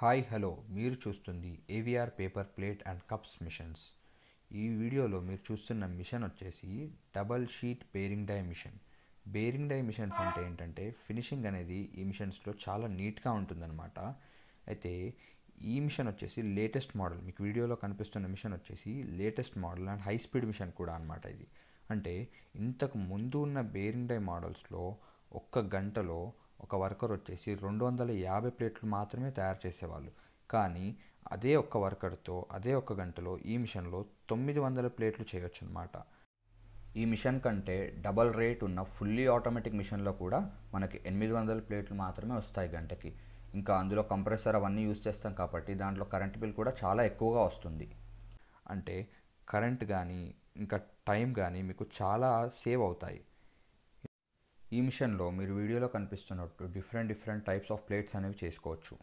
hi hello మీరు చూస్తుంది AVR paper plate and cups machines ఈ వీడియోలో మీరు చూస్తున్న మిషన్ వచ్చేసి double sheet bearing die machine bearing die machines అంటే ఏంటంటే ఫినిషింగ్ అనేది ఈ మిషన్స్లో చాలా నీట్గా ఉంటుందన్నమాట అయితే ఈ మిషన్ వచ్చేసి లేటెస్ట్ మోడల్ మీకు వీడియోలో కనిపిస్తున్న మిషన్ వచ్చేసి latest model and high speed machine కూడా అనమాట ఇది అంటే ఇంతకు ముందు ఉన్న బేరింగ్ డై మోడల్స్లో ఒక్క గంటలో ఒక వర్కర్ వచ్చేసి రెండు వందల యాభై ప్లేట్లు మాత్రమే తయారు చేసేవాళ్ళు కానీ అదే ఒక్క వర్కర్తో అదే ఒక్క గంటలో ఈ మిషన్లో తొమ్మిది వందల ప్లేట్లు చేయొచ్చు అనమాట ఈ మిషన్ కంటే డబల్ రేట్ ఉన్న ఫుల్లీ ఆటోమేటిక్ మిషన్లో కూడా మనకి ఎనిమిది వందల ప్లేట్లు మాత్రమే వస్తాయి గంటకి ఇంకా అందులో కంప్రెసర్ అవన్నీ యూజ్ చేస్తాం కాబట్టి దాంట్లో కరెంట్ బిల్ కూడా చాలా ఎక్కువగా వస్తుంది అంటే కరెంట్ కానీ ఇంకా టైం కానీ మీకు చాలా సేవ్ అవుతాయి ఈ మిషన్లో మీరు వీడియోలో కనిపిస్తున్నట్టు different different types of plates అనేవి చేసుకోవచ్చు